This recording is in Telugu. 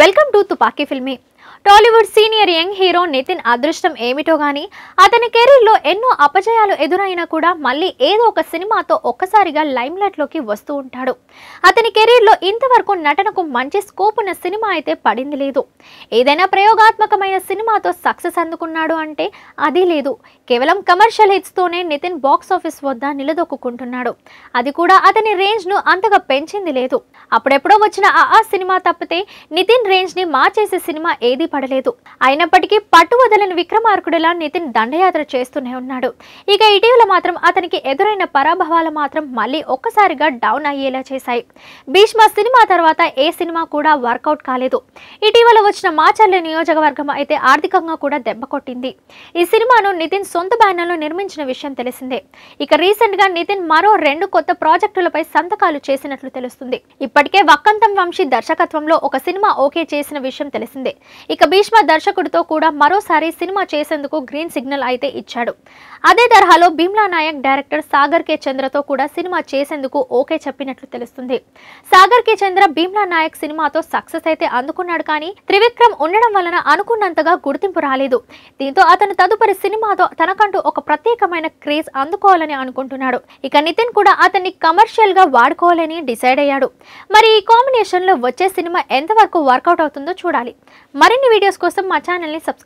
welcome to Tupaki filmy Tollywood senior young Nithiin అదృష్టం ఏమిటో కానీ అతని కెరీర్లో ఎన్నో అపజయాలు ఎదురైనా కూడా మళ్ళీ ఏదో ఒక సినిమాతో ఒక్కసారిగా లైమ్లైట్లోకి వస్తూ ఉంటాడు అతని కెరీర్లో ఇంతవరకు నటనకు మంచి స్కోప్ ఉన్న సినిమా అయితే పడింది లేదు ఏదైనా ప్రయోగాత్మకమైన సినిమాతో సక్సెస్ అందుకున్నాడు అంటే అది లేదు కేవలం కమర్షియల్ హిట్స్తోనే నితిన్ బాక్సాఫీస్ వద్ద నిలదొక్కుంటున్నాడు అది కూడా అతని రేంజ్ను అంతగా పెంచింది లేదు అప్పుడెప్పుడో వచ్చిన ఆ సినిమా తప్పితే నితిన్ రేంజ్ని మార్చేసే సినిమా ఏదీ పడలేదు అయినప్పటికీ పట్టు విక్రమార్కుడిలా నితిన్ దండయాత్ర చేస్తూనే ఉన్నాడు ఇక ఇటీవల మాత్రం అతనికి ఎదురైన పరాభవాలు మాత్రం మళ్ళీ ఒక్కసారిగా డౌన్ అయ్యేలా చేశాయి భీష్మ సినిమా తర్వాత ఏ సినిమా కూడా వర్కౌట్ కాలేదు ఇటీవల వచ్చిన మాచర్ల నియోజకవర్గం అయితే ఆర్థికంగా కూడా దెబ్బ కొట్టింది ఈ సినిమాను నితిన్ సొంత బ్యానర్లో నిర్మించిన విషయం తెలిసిందే ఇక రీసెంట్ గా నితిన్ మరో రెండు కొత్త ప్రాజెక్టులపై సంతకాలు చేసినట్లు తెలుస్తుంది ఇప్పటికే వక్కంతం వంశీ దర్శకత్వంలో ఒక సినిమా ఓకే చేసిన విషయం తెలిసిందే ఇక భీష్మ దర్శకుడితో కూడా మరోసారి సినిమా చేసేందుకు గ్రీన్ సిగ్నల్ అయితే ఇచ్చాడు అదే తరహాలో భీమ్లా నాయక్ డైరెక్టర్ సాగర్ కే చంద్రతో కూడా సినిమా చేసేందుకు ఓకే చెప్పినట్లు తెలుస్తుంది సాగర్ కే చంద్ర భీమ్లా నాయక్ సినిమాతో సక్సెస్ అయితే అందుకున్నాడు కానీ త్రివిక్రమ్ ఉండడం వలన అనుకున్నంతగా గుర్తింపు రాలేదు దీంతో అతను తదుపరి సినిమాతో తనకంటూ ఒక ప్రత్యేకమైన క్రేజ్ అందుకోవాలని అనుకుంటున్నాడు ఇక నితిన్ కూడా అతన్ని కమర్షియల్ గా వాడుకోవాలని డిసైడ్ అయ్యాడు మరి ఈ కాంబినేషన్ లో వచ్చే సినిమా ఎంతవరకు వర్కౌట్ అవుతుందో చూడాలి మరిన్ని వీడియోస్ కోసం మా ఛానల్ని సబ్స్క్రైబ్